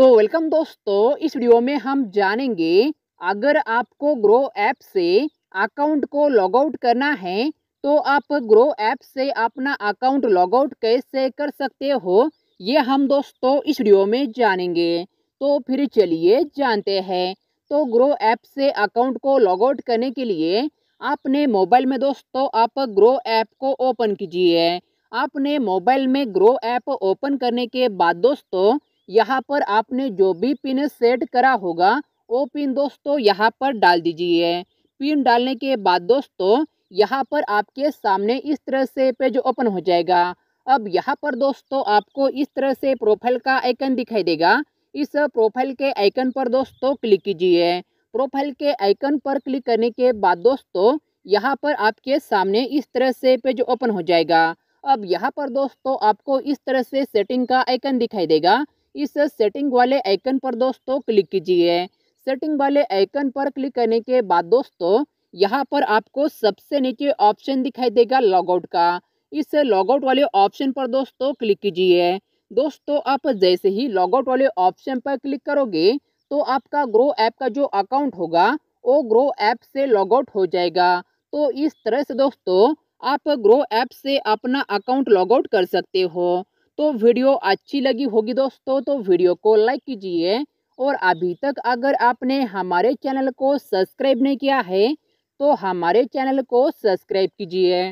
तो वेलकम दोस्तों इस वीडियो में हम जानेंगे अगर आपको ग्रो ऐप से अकाउंट को लॉग आउट करना है तो आप ग्रो ऐप से अपना अकाउंट लॉग आउट कैसे कर सकते हो ये हम दोस्तों इस वीडियो में जानेंगे तो फिर चलिए जानते हैं तो ग्रो ऐप से अकाउंट को लॉग आउट करने के लिए आपने मोबाइल में दोस्तों आप ग्रो ऐप को ओपन कीजिए आपने मोबाइल में ग्रो ऐप ओपन करने के बाद दोस्तों यहाँ पर आपने जो भी पिन सेट करा होगा वो पिन दोस्तों यहाँ पर डाल दीजिए पिन डालने के बाद दोस्तों यहाँ पर आपके सामने इस तरह से पेज ओपन हो जाएगा अब यहाँ पर दोस्तों आपको इस तरह से प्रोफाइल का आइकन दिखाई देगा इस प्रोफाइल के आइकन पर दोस्तों क्लिक कीजिए प्रोफाइल के आइकन पर क्लिक करने के बाद दोस्तों यहाँ पर आपके सामने इस तरह से पेज ओपन हो जाएगा अब यहाँ पर दोस्तों आपको इस तरह से सेटिंग का आइकन दिखाई देगा इस सेटिंग वाले आइकन पर दोस्तों क्लिक कीजिए सेटिंग वाले आइकन पर क्लिक करने के बाद दोस्तों यहाँ पर आपको सबसे नीचे ऑप्शन दिखाई देगा लॉगआउट का इस लॉगआउट वाले ऑप्शन पर दोस्तों क्लिक कीजिए दोस्तों आप जैसे ही लॉगआउट वाले ऑप्शन पर क्लिक करोगे तो आपका ग्रो ऐप का जो अकाउंट होगा वो ग्रो ऐप से लॉगआउट हो जाएगा तो इस तरह से दोस्तों आप ग्रो ऐप से अपना अकाउंट लॉगआउट कर सकते हो तो वीडियो अच्छी लगी होगी दोस्तों तो वीडियो को लाइक कीजिए और अभी तक अगर आपने हमारे चैनल को सब्सक्राइब नहीं किया है तो हमारे चैनल को सब्सक्राइब कीजिए